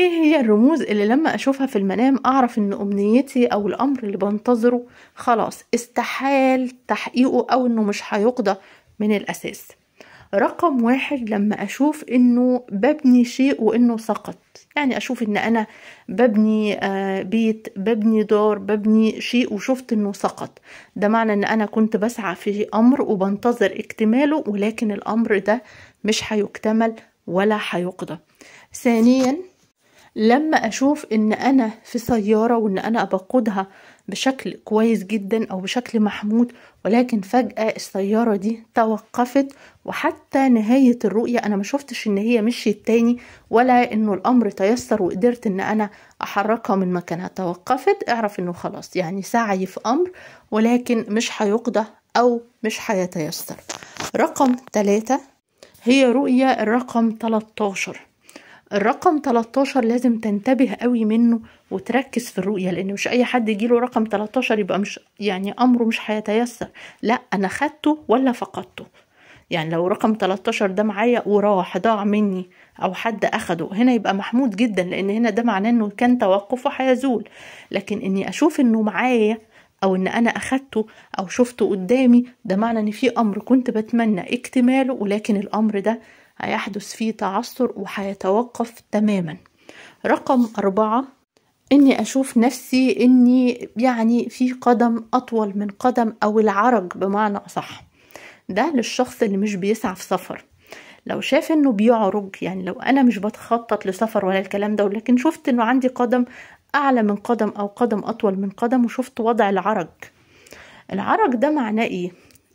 ايه هي الرموز اللي لما اشوفها في المنام اعرف ان امنيتي او الامر اللي بنتظره خلاص استحال تحقيقه او انه مش هيقضى من الاساس رقم واحد لما اشوف انه ببني شيء وانه سقط يعني اشوف ان انا ببني آه، بيت ببني دار ببني شيء وشفت انه سقط ده معنى ان انا كنت بسعى في امر وبنتظر اكتماله ولكن الامر ده مش هيكتمل ولا هيقضى ثانيا لما أشوف إن أنا في سيارة وإن أنا بقودها بشكل كويس جدا أو بشكل محمود ولكن فجأة السيارة دي توقفت وحتى نهاية الرؤية أنا ما شفتش إن هي مشيت تاني ولا إنه الأمر تيسر وقدرت إن أنا أحركها من مكانها توقفت اعرف إنه خلاص يعني سعي في أمر ولكن مش هيقضى أو مش هيتيسر رقم ثلاثة هي رؤية الرقم 13 الرقم 13 لازم تنتبه قوي منه وتركز في الرؤية لأن مش أي حد يجيله رقم 13 يبقى مش يعني أمره مش هيتيسر لا أنا خدته ولا فقدته يعني لو رقم 13 ده معايا وراح ضاع مني او حد اخده هنا يبقى محمود جدا لان هنا ده معناه انه كان توقفه هيزول لكن اني اشوف انه معايا او ان انا اخدته او شفته قدامي ده معنى ان في امر كنت بتمنى اكتماله ولكن الامر ده هيحدث فيه تعثر وهيتوقف تماما رقم أربعة إني أشوف نفسي إني يعني في قدم أطول من قدم أو العرج بمعنى أصح ده للشخص اللي مش بيسعى في سفر لو شاف انه بيعرج يعني لو انا مش بتخطط لسفر ولا الكلام ده ولكن شفت انه عندي قدم اعلى من قدم او قدم اطول من قدم وشفت وضع العرج العرج ده معناه ايه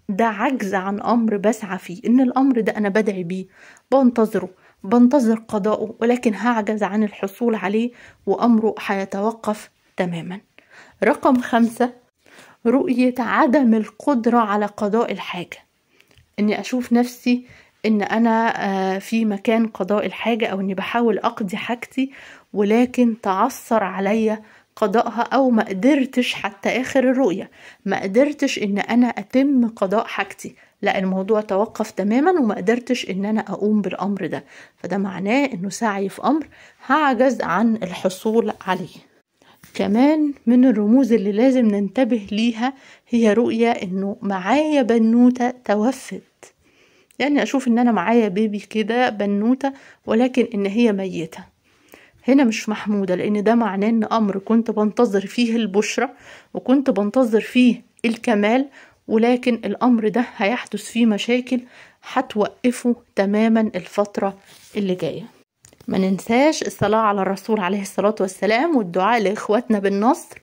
ده عجز عن امر بسعى فيه ان الامر ده انا بدعي بيه بنتظره بنتظر قضاؤه ولكن هعجز عن الحصول عليه وامره هيتوقف تماما رقم خمسة رؤية عدم القدرة على قضاء الحاجة اني اشوف نفسي ان انا آه، في مكان قضاء الحاجة او اني بحاول اقضي حاجتي ولكن تعثر عليا قضائها او ما قدرتش حتى اخر الرؤيه ما قدرتش ان انا اتم قضاء حاجتي لا الموضوع توقف تماما وما قدرتش ان انا اقوم بالامر ده فده معناه انه سعي في امر هعجز عن الحصول عليه كمان من الرموز اللي لازم ننتبه ليها هي رؤية انه معايا بنوتة توفت يعني اشوف ان انا معايا بيبي كده بنوتة ولكن ان هي ميتة هنا مش محمودة لأن ده معناه إن أمر كنت بنتظر فيه البشرة وكنت بنتظر فيه الكمال ولكن الأمر ده هيحدث فيه مشاكل هتوقفه تماما الفترة اللي جاية ما ننساش الصلاة على الرسول عليه الصلاة والسلام والدعاء لإخواتنا بالنصر